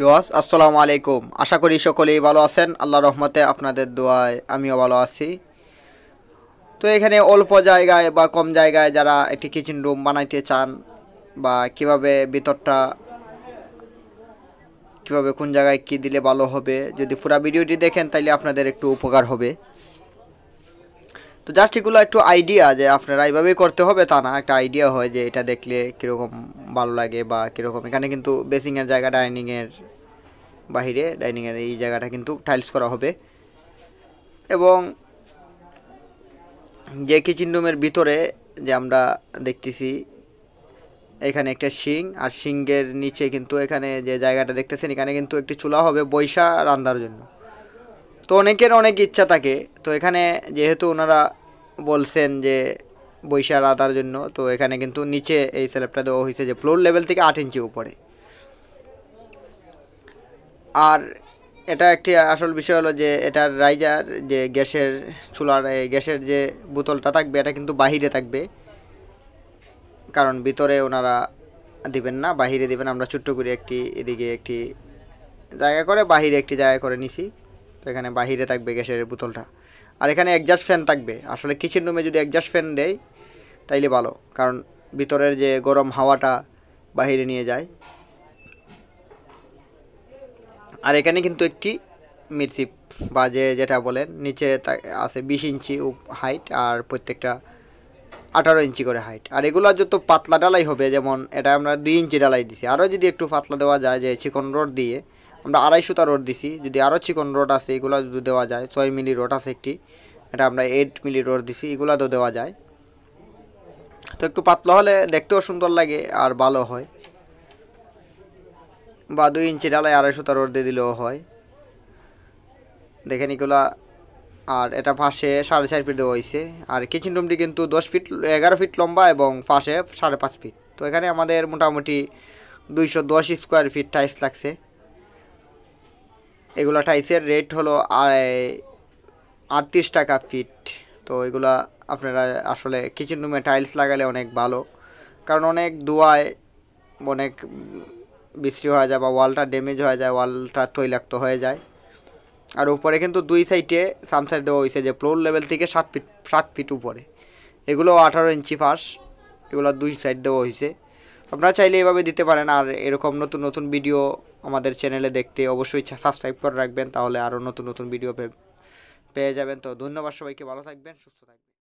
ইউয়াস আসসালামু আলাইকুম আশা করি সকলেই ভালো আছেন আল্লাহ রহমতে আপনাদের দোয়ায় আমিও ভালো আছি তো এখানে অল্প জায়গায় বা কম জায়গায় যারা একটি কিচেন রুম বানাইতে চান বা কিভাবে ভিতরটা কিভাবে কোন জায়গায় কি দিলে ভালো হবে যদি পুরা ভিডিওটি দেখেন তাহলে আপনাদের একটু উপকার হবে তো জাস্ট এগুলো একটু আইডিয়া যে আপনারা এইভাবেই করতে হবে তা না একটা আইডিয়া হয় যে এটা দেখলে কীরকম ভালো লাগে বা কীরকম এখানে কিন্তু বেসিংয়ের জায়গা ডাইনিংয়ের বাহিরে ডাইনিংয়ের এই জায়গাটা কিন্তু টাইলস করা হবে এবং যে কিচেন রুমের ভিতরে যে আমরা দেখতেছি এখানে একটা শিং আর শিংয়ের নিচে কিন্তু এখানে যে জায়গাটা দেখতেছেন এখানে কিন্তু একটি চুলা হবে বৈশা রান্নার জন্য তো অনেকের অনেক ইচ্ছা থাকে তো এখানে যেহেতু ওনারা বলছেন যে বৈশা রাতার জন্য তো এখানে কিন্তু নিচে এই স্ল্যাবটা দেওয়া হয়েছে যে ফ্লোর লেভেল থেকে আট ইঞ্চি উপরে আর এটা একটি আসল বিষয় হলো যে এটার রাইজার যে গ্যাসের চুলার গ্যাসের যে বোতলটা থাকবে এটা কিন্তু বাহিরে থাকবে কারণ ভিতরে ওনারা দিবেন না বাহিরে দিবেন আমরা ছোট্ট করে একটি এদিকে একটি জায়গা করে বাহিরে একটি জায়গা করে নিছি তো এখানে বাহিরে থাকবে গ্যাসের বোতলটা আর এখানে অ্যাডজাস্ট ফ্যান থাকবে আসলে কিচেন রুমে যদি অ্যাডজাস্ট ফ্যান দেয় তাইলে ভালো কারণ ভিতরের যে গরম হাওয়াটা বাহিরে নিয়ে যায় আর এখানে কিন্তু একটি মিরসিপ বা যে যেটা বলেন নিচে আছে বিশ ইঞ্চি হাইট আর প্রত্যেকটা আঠারো ইঞ্চি করে হাইট আর এগুলো যত পাতলা ডালাই হবে যেমন এটা আমরা দুই ইঞ্চি ডালাই দিছি আরও যদি একটু পাতলা দেওয়া যায় যে চিকন রড দিয়ে আমরা আড়াইশো তার রোড দিছি যদি আরও চিকন রোড আছে এগুলো যদি দেওয়া যায় ছয় মিলি রোড আছে একটি এটা আমরা এইট মিলি রোড দিছি এগুলা তো দেওয়া যায় তো একটু পাতলা হলে দেখতেও সুন্দর লাগে আর ভালো হয় বা দুই ইঞ্চি ডালায় আড়াইশো তার রোড দিয়ে দিলেও হয় দেখেন এগুলা আর এটা ফাঁসে সাড়ে চার ফিট দেওয়া হয়েছে আর কিচেন রুমটি কিন্তু দশ ফিট এগারো ফিট লম্বা এবং ফাঁসে সাড়ে পাঁচ ফিট তো এখানে আমাদের মোটামুটি দুইশো দশ স্কোয়ার ফিট টাইলস লাগছে এগুলো টাইসের রেট হলো আটত্রিশ টাকা ফিট তো এগুলা আপনারা আসলে কিচেন রুমে টাইলস লাগালে অনেক ভালো কারণ অনেক দোয়ায় অনেক বিশ্রী হয়ে যায় বা ওয়ালটা ড্যামেজ হয়ে যায় ওয়ালটা তৈলাক্ত হয়ে যায় আর উপরে কিন্তু দুই সাইডে সামসাইড দেওয়া হয়েছে যে ফ্লোর লেভেল থেকে সাত ফিট সাত ফিট উপরে এগুলো আঠারো ইঞ্চি ফাঁস এগুলো দুই সাইড দেওয়া হয়েছে আপনারা চাইলে এভাবে দিতে পারেন আর এরকম নতুন নতুন ভিডিও আমাদের চ্যানেলে দেখতে অবশ্যই সাবস্ক্রাইব করে রাখবেন তাহলে আরও নতুন নতুন ভিডিও পেয়ে যাবেন তো ধন্যবাদ সবাইকে ভালো থাকবেন সুস্থ থাকবেন